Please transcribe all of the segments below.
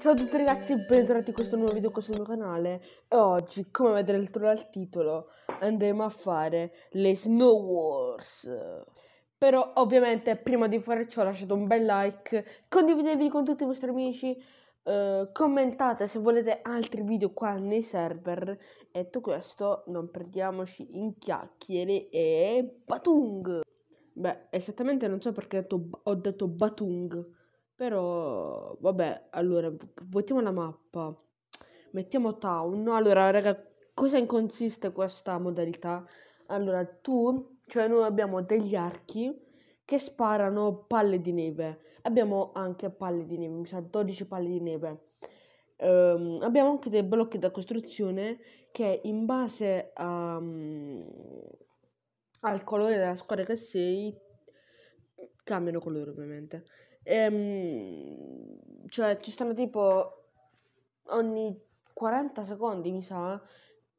Ciao a tutti ragazzi, bentornati in questo nuovo video qui sul mio canale E oggi, come vedrete dal titolo, andremo a fare le Snow Wars Però ovviamente prima di fare ciò lasciate un bel like Condividetevi con tutti i vostri amici eh, Commentate se volete altri video qua nei server detto questo, non perdiamoci in chiacchiere e... Batung! Beh, esattamente non so perché ho detto Batung però, vabbè, allora, votiamo la mappa. Mettiamo town. Allora, raga, cosa consiste questa modalità? Allora, tu, cioè noi abbiamo degli archi che sparano palle di neve. Abbiamo anche palle di neve, mi sa 12 palle di neve. Um, abbiamo anche dei blocchi da costruzione che in base a, um, al colore della squadra che sei cambiano colore ovviamente. Ehm, cioè, ci stanno tipo ogni 40 secondi, mi sa. Eh.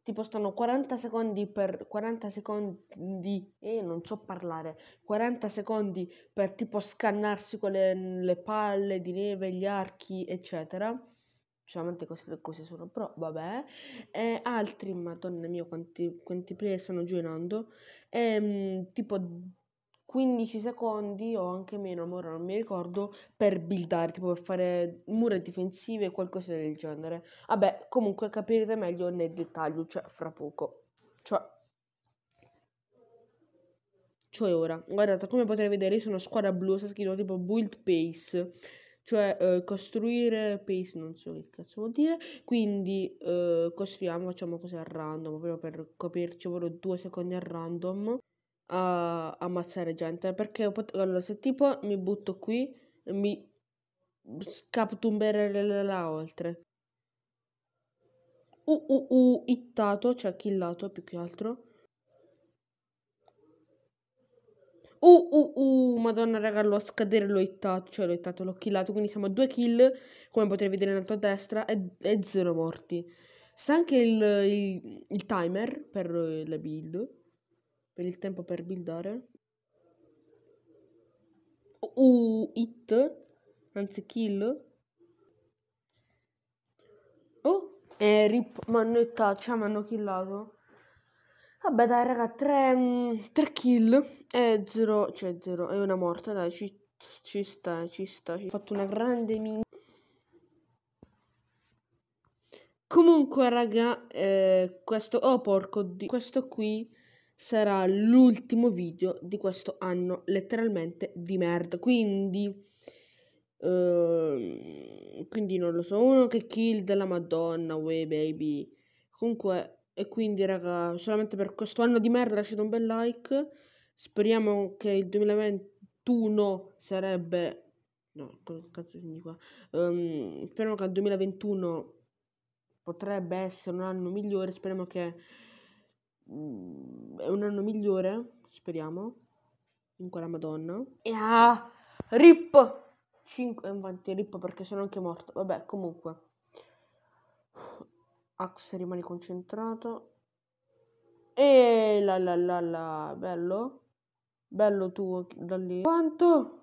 Tipo stanno 40 secondi per 40 secondi e eh, non so parlare. 40 secondi per tipo scannarsi con le, le palle di neve, gli archi, eccetera. Solamente queste cose sono, però vabbè. E altri, madonna mia, quanti, quanti player stanno girando. E, ehm, tipo 15 secondi o anche meno, ora non mi ricordo, per buildare, tipo per fare mura difensive e qualcosa del genere. Vabbè, comunque capirete meglio nel dettaglio, cioè fra poco. Cioè, cioè ora, guardate, come potete vedere io sono squadra blu, sta scritto tipo build pace, cioè eh, costruire pace, non so che cazzo vuol dire, quindi eh, costruiamo, facciamo così a random, proprio per capirci, proprio due secondi a random a ammazzare gente perché pot- allora, se tipo mi butto qui e mi scaputumberere là oltre uh uh uh ittato cioè killato più che altro uh uh uh madonna raga l'ho scadere l'ho ittato cioè l'ho ittato l'ho killato quindi siamo a due kill come potete vedere in alto a destra e, e zero morti sta anche il, il, il timer per la build per il tempo per buildare. Uh, hit, anzi kill. Oh, e rip, ma hanno cioè mi hanno killato. Vabbè dai raga, 3, 3 mm, kill e 0, cioè 0, è una morta, dai, ci, ci sta, ci sta. ho fatto una grande minchia. Comunque, raga, eh, questo... Oh, porco di... Questo qui sarà l'ultimo video di questo anno letteralmente di merda. Quindi, eh, quindi non lo so, uno che kill della Madonna, way baby. Comunque, e quindi raga, solamente per questo anno di merda lasciate un bel like. Speriamo che il 2021 sarebbe... No, cosa cazzo significa qua? Um, speriamo che il 2021 potrebbe essere un anno migliore, speriamo che Mm, è un anno migliore, speriamo, in quella Madonna. E ah, rip! 5, eh, infatti rip perché sono anche morto, vabbè, comunque. Ax rimane concentrato. E la la la la, bello. Bello tu da lì. Quanto?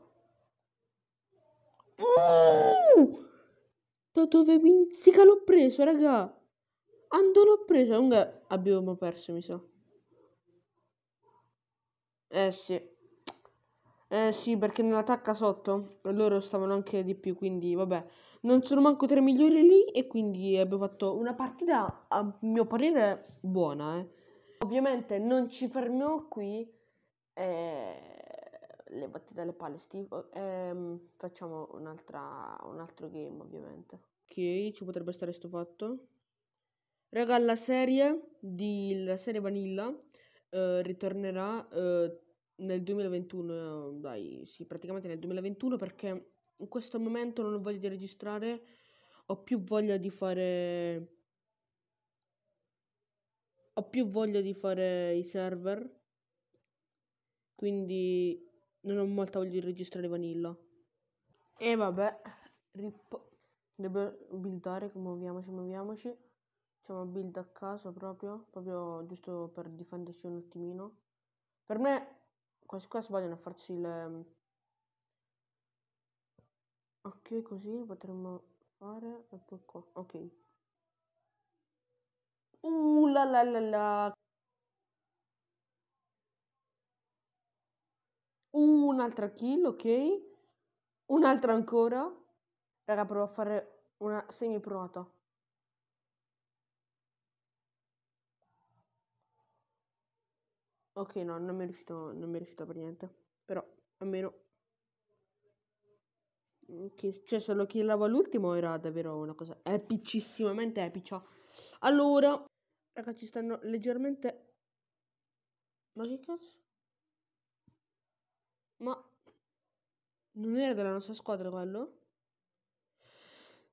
Uh! Da dove mi... minzica l'ho preso, raga? Andò presa, un ga- abbiamo perso, mi sa. Eh sì. Eh sì, perché nell'attacca sotto loro stavano anche di più, quindi vabbè. Non sono manco tre migliori lì e quindi abbiamo fatto una partita, a mio parere, buona. Eh. Ovviamente non ci fermiamo qui. Eh, battite alle palle, Steve. Eh, facciamo un altro game, ovviamente. Ok, ci potrebbe stare sto fatto. Raga, la serie, di, la serie Vanilla eh, ritornerà eh, nel 2021, eh, dai, sì, praticamente nel 2021 perché in questo momento non ho voglia di registrare, ho più voglia di fare... Ho più voglia di fare i server, quindi non ho molta voglia di registrare Vanilla. E vabbè, rip... Devo buildare, muoviamoci, muoviamoci. Facciamo build a caso proprio, proprio giusto per difenderci un attimino. Per me, quasi quasi vogliono farci il... Ehm, ok, così potremmo fare... E poi qua, ok. Uh, la la la la! Uh, un'altra kill, ok. Un'altra ancora. Raga, provo a fare una semi provata. Ok, no, non mi è riuscito, non mi è riuscito per niente. Però, almeno... Che, cioè, solo chi lava l'ultimo era davvero una cosa epicissimamente epica. Allora, ragazzi, stanno leggermente... Ma che cazzo? Ma... Non era della nostra squadra quello?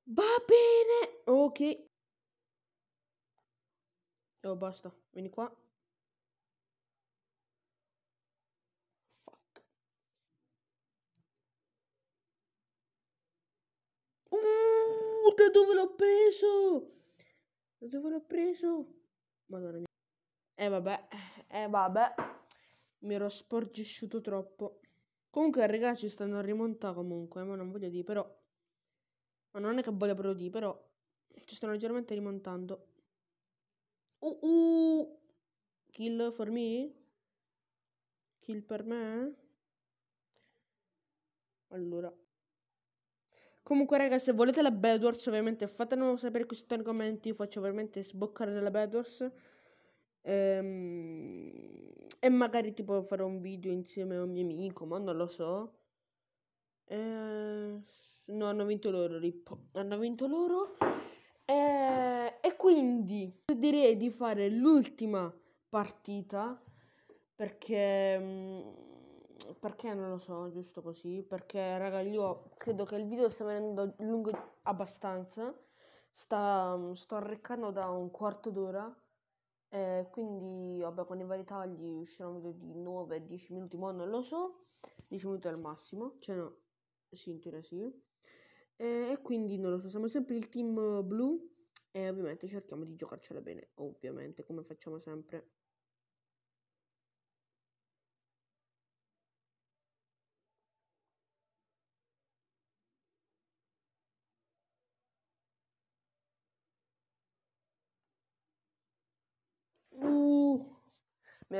Va bene! Ok. Oh, basta. Vieni qua. Oh, dove l'ho preso? dove l'ho preso? Madonna mia. Eh vabbè, eh vabbè. Mi ero sporgisciuto troppo. Comunque, ragazzi stanno a rimontare comunque, ma non voglio dire, però... Ma non è che voglio proprio dire, però... Ci stanno leggermente rimontando. Uh, uh. Kill for me? Kill per me? Allora, Comunque, ragazzi, se volete la Bedwars, ovviamente fatemelo sapere qui sotto nei commenti. Io faccio veramente sboccare della Bedwars. Ehm, e magari tipo farò un video insieme a un mio amico, ma non lo so. Ehm, no, hanno vinto loro, Rippo. Hanno vinto loro. Ehm, e quindi direi di fare l'ultima partita perché mm, perché non lo so, giusto così, perché raga io credo che il video sta venendo lungo abbastanza, sta, mm, sto arreccando da un quarto d'ora, eh, quindi vabbè con i vari tagli uscirà un video di 9-10 minuti, ma boh, non lo so, 10 minuti al massimo, cioè no, sì in sì, e quindi non lo so, siamo sempre il team blu e ovviamente cerchiamo di giocarcela bene, ovviamente come facciamo sempre.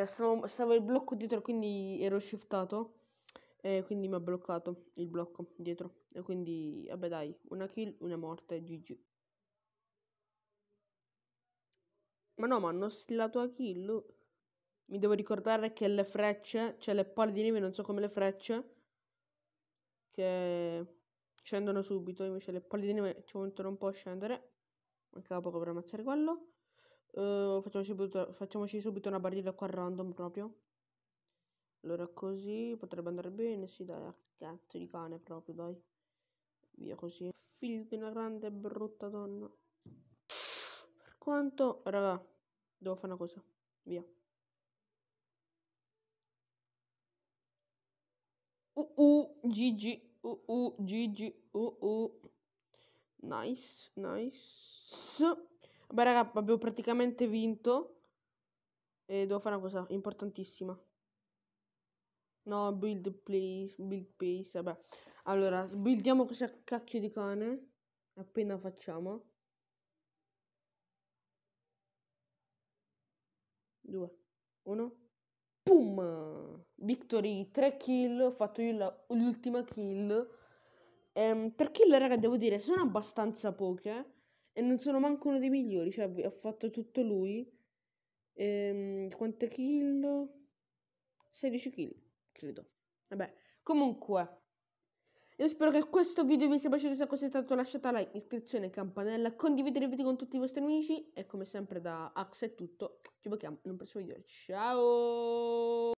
Stavo, il blocco dietro, quindi ero shiftato. E quindi mi ha bloccato il blocco dietro. E quindi, vabbè dai, una kill, una morte, GG. Ma no, ma hanno stillato a kill. Mi devo ricordare che le frecce, cioè le palle di neve, non so come le frecce, che scendono subito, invece le palle di neve ci vogliono un po' a scendere. Mancava poco per ammazzare quello. Uh, facciamoci, subito, facciamoci subito una barriera qua random proprio. Allora così potrebbe andare bene, sì dai, cazzo di cane proprio, dai. Via così. Figlio di una grande brutta donna. Per quanto... Raga, devo fare una cosa. Via. Uh uh, GG, uh uh, GG, uh uh. Nice, nice. Beh, raga, abbiamo praticamente vinto. E devo fare una cosa importantissima. No, build please, build please, vabbè. Allora, buildiamo questa cacchio di cane. Appena facciamo. Due. Uno. Pum! Victory, tre kill, ho fatto io l'ultima kill. Ehm, 3 kill, raga, devo dire, sono abbastanza poche e non sono manco uno dei migliori, cioè ho fatto tutto lui. Ehm, quante kill? 16 kill, credo. Vabbè, comunque. Io spero che questo video vi sia piaciuto, se così è stato lasciate like, iscrizione, campanella, condividere il video con tutti i vostri amici e come sempre da Axe è tutto, ci vediamo in un prossimo video, ciao!